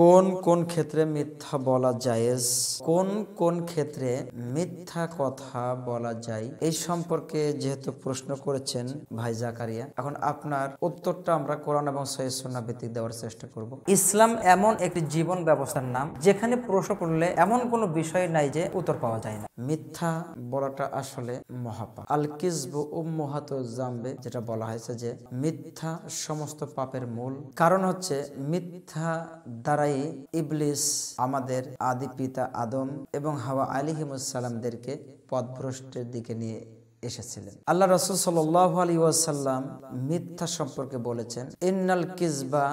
কোন কোন ক্ষেত্রে মিথ্যা বলা জায়েজ কোন কোন ক্ষেত্রে মিথ্যা কথা বলা যায় এই সম্পর্কে যেহেতু প্রশ্ন করেছেন ভাই জাকারিয়া এখন আপনার উত্তরটা আমরা কোরআন এবং সৈয়দনা ভিত্তিক দেওয়ার চেষ্টা করব ইসলাম এমন একটি জীবন ব্যবস্থার নাম যেখানে প্রশ্ন করলে এমন কোনো বিষয় নাই যে উত্তর পাওয়া যায় না মিথ্যা বলাটা আসলে মহাপা আল ও উম্মহাত জামবে যেটা বলা হয়েছে যে মিথ্যা সমস্ত পাপের মূল কারণ হচ্ছে মিথ্যা দ্বারা তারাই ইবলিস আমাদের আদি পিতা আদম এবং হাওয়া আলিহিমুসালামদেরকে পথভ্রষ্টের দিকে নিয়ে এসেছিলেন আল্লাহ রসুল সাল আলী ওয়াসাল্লাম মিথ্যা সম্পর্কে বলেছেন ইন্নাল কিসবা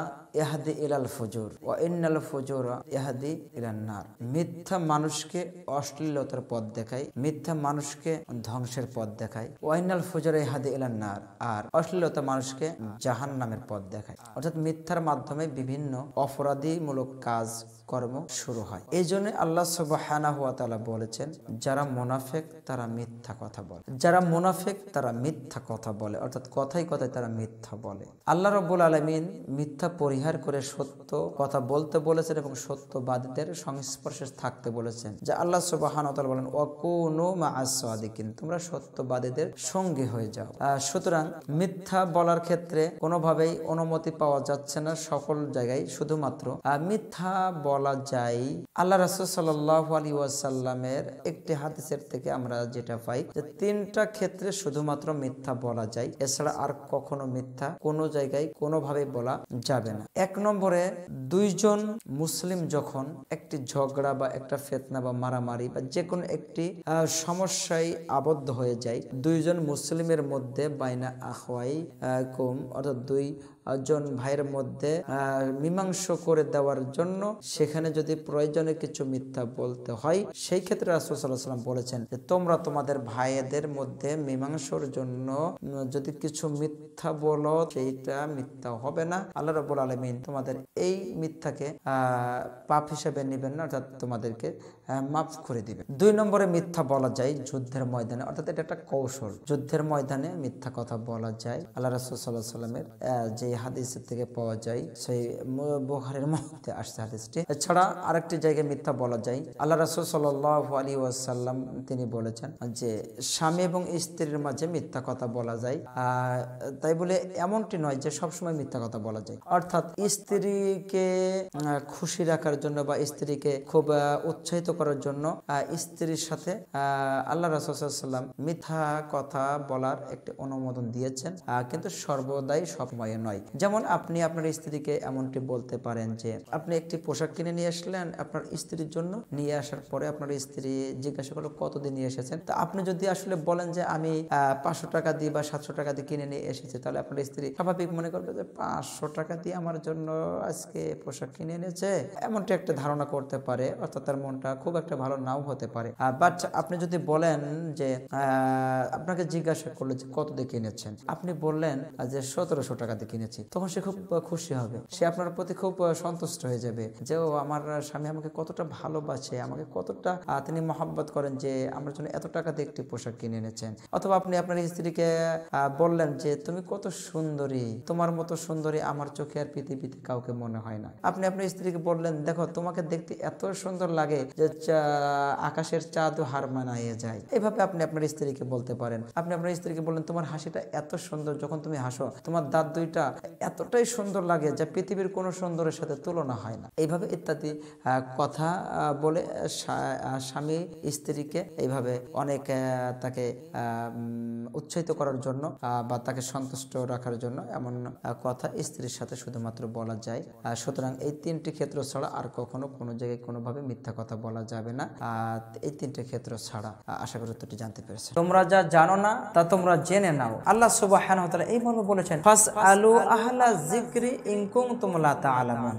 এহাদি ইলাল ফজুর ও ইন্নাল ফজুর এহাদি ইলান্নার মিথ্যা মানুষকে অশ্লীলতার পথ দেখায় মিথ্যা মানুষকে ধ্বংসের পথ দেখায় ও ইন্নাল ফজুর এহাদি ইলান্নার আর অশ্লীলতা মানুষকে জাহান নামের পথ দেখায় অর্থাৎ মিথ্যার মাধ্যমে বিভিন্ন অপরাধীমূলক কাজ কর্ম শুরু হয় এই জন্য আল্লাহ সব হানা হুয়া তালা বলেছেন যারা মোনাফেক তারা মিথ্যা কথা বলে যারা যারা মোনাফেক তারা মিথ্যা কথা বলে অর্থাৎ কথাই কথায় তারা মিথ্যা বলে আল্লাহ রব্বুল আলমিন মিথ্যা পরিহার করে সত্য কথা বলতে বলেছেন এবং সত্যবাদীদের সংস্পর্শে থাকতে বলেছেন যে আল্লাহ সুবাহান বলেন অকুনো মা আসাদিকিন তোমরা সত্যবাদীদের সঙ্গে হয়ে যাও সুতরাং মিথ্যা বলার ক্ষেত্রে কোনোভাবেই অনুমতি পাওয়া যাচ্ছে না সকল জায়গায় শুধুমাত্র মিথ্যা বলা যায় আল্লাহ রাসুল সাল্লাহ আলী ওয়াসাল্লামের একটি হাদিসের থেকে আমরা যেটা পাই যে তিনটা একটা ক্ষেত্রে শুধুমাত্র মিথ্যা বলা যায় এছাড়া আর কখনো মিথ্যা কোনো জায়গায় কোনোভাবে বলা যাবে না এক নম্বরে দুইজন মুসলিম যখন একটি ঝগড়া বা একটা ফেতনা বা মারামারি বা যে কোনো একটি সমস্যায় আবদ্ধ হয়ে যায় দুইজন মুসলিমের মধ্যে বাইনা আহওয়াই কম অর্থাৎ দুই জন ভাইয়ের মধ্যে মীমাংস করে দেওয়ার জন্য সেখানে যদি প্রয়োজনে কিছু মিথ্যা বলতে হয় সেই ক্ষেত্রে রাসুসাল্লাহাম বলেছেন যে তোমরা তোমাদের ভাইয়েদের মধ্যে মীমাংসর জন্য যদি কিছু মিথ্যা বলো সেইটা মিথ্যা হবে না আল্লাহ রবুল আলমিন তোমাদের এই মিথ্যাকে পাপ হিসেবে নেবেন না অর্থাৎ তোমাদেরকে মাফ করে দিবে দুই নম্বরে মিথ্যা বলা যায় যুদ্ধের ময়দানে অর্থাৎ এটা একটা কৌশল যুদ্ধের ময়দানে মিথ্যা কথা বলা যায় আল্লাহ রাসুল সাল্লাহ সাল্লামের যে এই হাদিস থেকে পাওয়া যায় সেই বোহারের মধ্যে আসছে হাদিসটি এছাড়া আরেকটি জায়গায় মিথ্যা বলা যায় আল্লাহ রাসুল সাল আলী ওয়াসাল্লাম তিনি বলেছেন যে স্বামী এবং স্ত্রীর মাঝে মিথ্যা কথা বলা যায় তাই বলে এমনটি নয় যে সবসময় মিথ্যা কথা বলা যায় অর্থাৎ স্ত্রীকে খুশি রাখার জন্য বা স্ত্রীকে খুব উৎসাহিত করার জন্য স্ত্রীর সাথে আল্লাহ রাসুল্লাম মিথ্যা কথা বলার একটি অনুমোদন দিয়েছেন কিন্তু সর্বদাই সবসময় নয় নাই যেমন আপনি আপনার স্ত্রীকে এমনটি বলতে পারেন যে আপনি একটি পোশাক কিনে নিয়ে আসলেন আপনার স্ত্রীর জন্য নিয়ে আসার পরে আপনার স্ত্রী জিজ্ঞাসা করলো কতদিন নিয়ে এসেছেন তা আপনি যদি আসলে বলেন যে আমি পাঁচশো টাকা দিই বা সাতশো টাকা দিয়ে কিনে নিয়ে এসেছি তাহলে আপনার স্ত্রী স্বাভাবিক মনে করবে যে পাঁচশো টাকা দিয়ে আমার জন্য আজকে পোশাক কিনে এনেছে এমনটি একটা ধারণা করতে পারে অর্থাৎ তার মনটা খুব একটা ভালো নাও হতে পারে বাট আপনি যদি বলেন যে আপনাকে জিজ্ঞাসা করলো যে কত দিয়ে কিনেছেন আপনি বললেন যে সতেরোশো টাকা দিয়ে কিনেছেন পেরেছি তখন সে খুব খুশি হবে সে আপনার প্রতি খুব সন্তুষ্ট হয়ে যাবে যে ও আমার স্বামী আমাকে কতটা ভালোবাসে আমাকে কতটা তিনি মহাব্বত করেন যে আমার জন্য এত টাকা দিয়ে একটি পোশাক কিনে এনেছেন অথবা আপনি আপনার স্ত্রীকে বললেন যে তুমি কত সুন্দরী তোমার মতো সুন্দরী আমার চোখে আর পৃথিবীতে কাউকে মনে হয় না আপনি আপনার স্ত্রীকে বললেন দেখো তোমাকে দেখতে এত সুন্দর লাগে যে আকাশের চাঁদ হার মানাইয়ে যায় এভাবে আপনি আপনার স্ত্রীকে বলতে পারেন আপনি আপনার স্ত্রীকে বললেন তোমার হাসিটা এত সুন্দর যখন তুমি হাসো তোমার দাঁত দুইটা এতটাই সুন্দর লাগে যে পৃথিবীর কোনো সুন্দরের সাথে তুলনা হয় না এইভাবে ইত্যাদি কথা বলে স্বামী স্ত্রীকে এইভাবে অনেক তাকে উৎসাহিত করার জন্য বা তাকে সন্তুষ্ট রাখার জন্য এমন কথা স্ত্রীর সাথে শুধুমাত্র বলা যায় সুতরাং এই তিনটি ক্ষেত্র ছাড়া আর কখনো কোনো জায়গায় কোনোভাবে মিথ্যা কথা বলা যাবে না এই তিনটি ক্ষেত্র ছাড়া আশা করি উত্তরটি জানতে পেরেছি তোমরা যা জানো না তা তোমরা জেনে নাও আল্লাহ সুবাহ এই মর্ম বলেছেন ফাস আলু ahla zikri in kuntum la ta'lamun